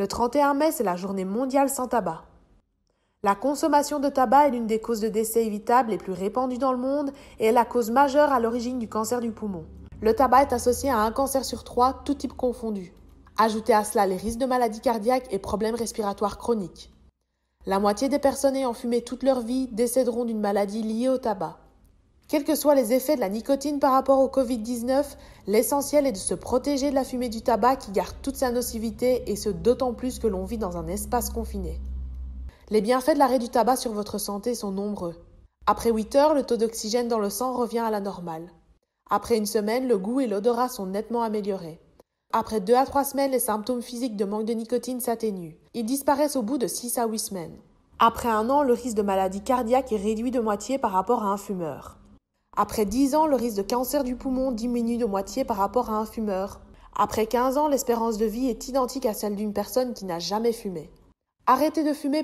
Le 31 mai, c'est la journée mondiale sans tabac. La consommation de tabac est l'une des causes de décès évitables les plus répandues dans le monde et est la cause majeure à l'origine du cancer du poumon. Le tabac est associé à un cancer sur trois, tout type confondu. Ajoutez à cela les risques de maladies cardiaques et problèmes respiratoires chroniques. La moitié des personnes ayant fumé toute leur vie décéderont d'une maladie liée au tabac. Quels que soient les effets de la nicotine par rapport au Covid-19, l'essentiel est de se protéger de la fumée du tabac qui garde toute sa nocivité et ce d'autant plus que l'on vit dans un espace confiné. Les bienfaits de l'arrêt du tabac sur votre santé sont nombreux. Après 8 heures, le taux d'oxygène dans le sang revient à la normale. Après une semaine, le goût et l'odorat sont nettement améliorés. Après 2 à 3 semaines, les symptômes physiques de manque de nicotine s'atténuent. Ils disparaissent au bout de 6 à 8 semaines. Après un an, le risque de maladie cardiaque est réduit de moitié par rapport à un fumeur. Après 10 ans, le risque de cancer du poumon diminue de moitié par rapport à un fumeur. Après 15 ans, l'espérance de vie est identique à celle d'une personne qui n'a jamais fumé. Arrêtez de fumer